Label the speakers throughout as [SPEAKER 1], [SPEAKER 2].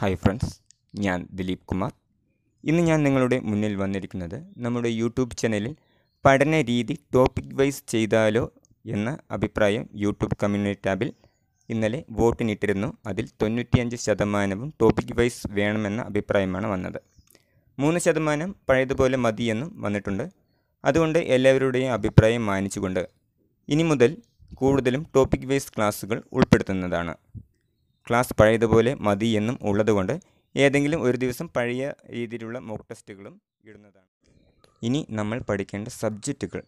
[SPEAKER 1] hi friends ഞാൻ ദിലീപ് കുമാർ ഇന്ന് ഞാൻ നിങ്ങളുടെ മുന്നിൽ വന്നിരിക്കുന്നത് നമ്മുടെ യൂട്യൂബ് ചാനലിൽ പഠന രീതി ടോപ്പിക് വൈസ് ചെയ്താലോ എന്ന അഭിപ്രായം യൂട്യൂബ് കമ്മ്യൂണിറ്റി ടാബിൽ ഇന്നലെ വോട്ടിനിട്ടിരുന്നു അതിൽ തൊണ്ണൂറ്റിയഞ്ച് ശതമാനവും ടോപ്പിക് വൈസ് വേണമെന്ന അഭിപ്രായമാണ് വന്നത് മൂന്ന് ശതമാനം പഴയതുപോലെ മതിയെന്നും വന്നിട്ടുണ്ട് അതുകൊണ്ട് എല്ലാവരുടെയും അഭിപ്രായം മാനിച്ചുകൊണ്ട് ഇനി മുതൽ കൂടുതലും ടോപ്പിക് വൈസ് ക്ലാസ്സുകൾ ഉൾപ്പെടുത്തുന്നതാണ് ക്ലാസ് പഴയതുപോലെ മതി എന്നും ഉള്ളതുകൊണ്ട് ഏതെങ്കിലും ഒരു ദിവസം പഴയ രീതിയിലുള്ള മോക്ക് ടെസ്റ്റുകളും ഇടുന്നതാണ് ഇനി നമ്മൾ പഠിക്കേണ്ട സബ്ജക്റ്റുകൾ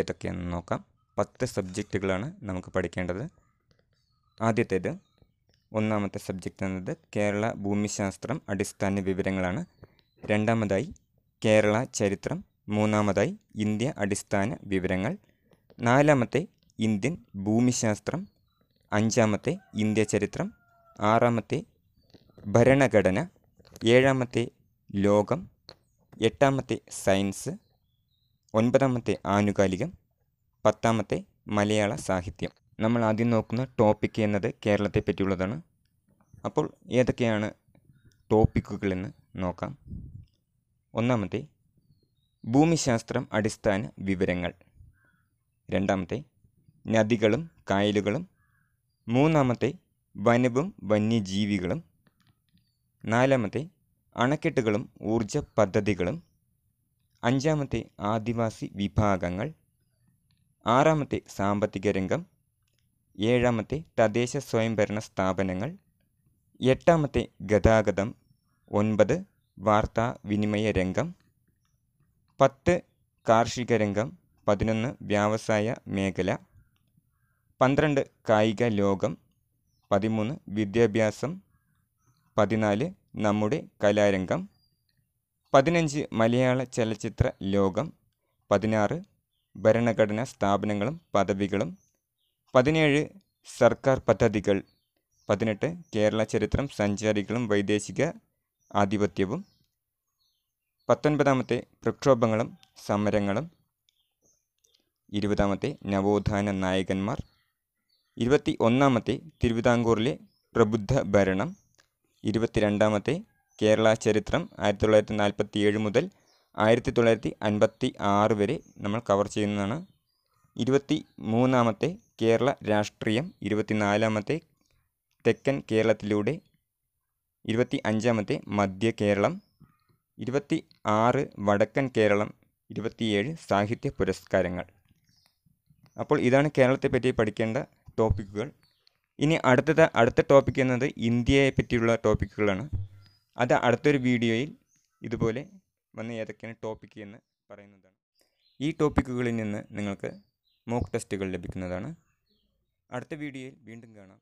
[SPEAKER 1] ഏതൊക്കെയാണെന്ന് നോക്കാം പത്ത് സബ്ജക്റ്റുകളാണ് നമുക്ക് പഠിക്കേണ്ടത് ആദ്യത്തേത് ഒന്നാമത്തെ സബ്ജക്റ്റ് എന്നത് കേരള ഭൂമിശാസ്ത്രം അടിസ്ഥാന വിവരങ്ങളാണ് രണ്ടാമതായി കേരള ചരിത്രം മൂന്നാമതായി ഇന്ത്യ അടിസ്ഥാന വിവരങ്ങൾ നാലാമത്തെ ഇന്ത്യൻ ഭൂമിശാസ്ത്രം അഞ്ചാമത്തെ ഇന്ത്യ ചരിത്രം ആറാമത്തെ ഭരണഘടന ഏഴാമത്തെ ലോകം എട്ടാമത്തെ സയൻസ് ഒൻപതാമത്തെ ആനുകാലികം പത്താമത്തെ മലയാള സാഹിത്യം നമ്മൾ ആദ്യം നോക്കുന്ന ടോപ്പിക് എന്നത് കേരളത്തെ പറ്റിയുള്ളതാണ് അപ്പോൾ ഏതൊക്കെയാണ് ടോപ്പിക്കുകളെന്ന് നോക്കാം ഒന്നാമത്തെ ഭൂമിശാസ്ത്രം അടിസ്ഥാന വിവരങ്ങൾ രണ്ടാമത്തെ നദികളും കായലുകളും മൂന്നാമത്തെ വനവും വന്യജീവികളും നാലാമത്തെ അണക്കെട്ടുകളും ഊർജ പദ്ധതികളും അഞ്ചാമത്തെ ആദിവാസി വിഭാഗങ്ങൾ ആറാമത്തെ സാമ്പത്തിക രംഗം ഏഴാമത്തെ തദ്ദേശ സ്വയംഭരണ സ്ഥാപനങ്ങൾ എട്ടാമത്തെ ഗതാഗതം ഒൻപത് വാർത്താ വിനിമയ രംഗം പത്ത് കാർഷിക രംഗം പതിനൊന്ന് വ്യാവസായ മേഖല പന്ത്രണ്ട് കായിക ലോകം പതിമൂന്ന് വിദ്യാഭ്യാസം പതിനാല് നമ്മുടെ കലാരംഗം പതിനഞ്ച് മലയാള ചലച്ചിത്ര ലോകം പതിനാറ് ഭരണഘടനാ സ്ഥാപനങ്ങളും പദവികളും പതിനേഴ് സർക്കാർ പദ്ധതികൾ പതിനെട്ട് കേരള ചരിത്രം സഞ്ചാരികളും വൈദേശിക ആധിപത്യവും പത്തൊൻപതാമത്തെ പ്രക്ഷോഭങ്ങളും സമരങ്ങളും ഇരുപതാമത്തെ നവോത്ഥാന നായകന്മാർ ഇരുപത്തി ഒന്നാമത്തെ തിരുവിതാംകൂറിലെ പ്രബുദ്ധ ഭരണം ഇരുപത്തിരണ്ടാമത്തെ കേരള ചരിത്രം ആയിരത്തി തൊള്ളായിരത്തി നാൽപ്പത്തി ഏഴ് മുതൽ ആയിരത്തി തൊള്ളായിരത്തി അൻപത്തി ആറ് വരെ നമ്മൾ കവർ ചെയ്യുന്നതാണ് ഇരുപത്തി മൂന്നാമത്തെ കേരള രാഷ്ട്രീയം ഇരുപത്തി നാലാമത്തെ തെക്കൻ കേരളത്തിലൂടെ ഇരുപത്തി അഞ്ചാമത്തെ മധ്യ കേരളം ഇരുപത്തി ആറ് വടക്കൻ കേരളം ഇരുപത്തിയേഴ് സാഹിത്യ പുരസ്കാരങ്ങൾ അപ്പോൾ ഇതാണ് കേരളത്തെ പറ്റി പഠിക്കേണ്ട ടോപ്പിക്കുകൾ ഇനി അടുത്തത് അടുത്ത ടോപ്പിക് എന്നത് ഇന്ത്യയെ പറ്റിയുള്ള ടോപ്പിക്കുകളാണ് അത് അടുത്തൊരു വീഡിയോയിൽ ഇതുപോലെ വന്ന് ഏതൊക്കെയാണ് ടോപ്പിക് എന്ന് പറയുന്നതാണ് ഈ ടോപ്പിക്കുകളിൽ നിന്ന് നിങ്ങൾക്ക് മോക്ക് ടെസ്റ്റുകൾ ലഭിക്കുന്നതാണ് അടുത്ത വീഡിയോയിൽ വീണ്ടും കാണാം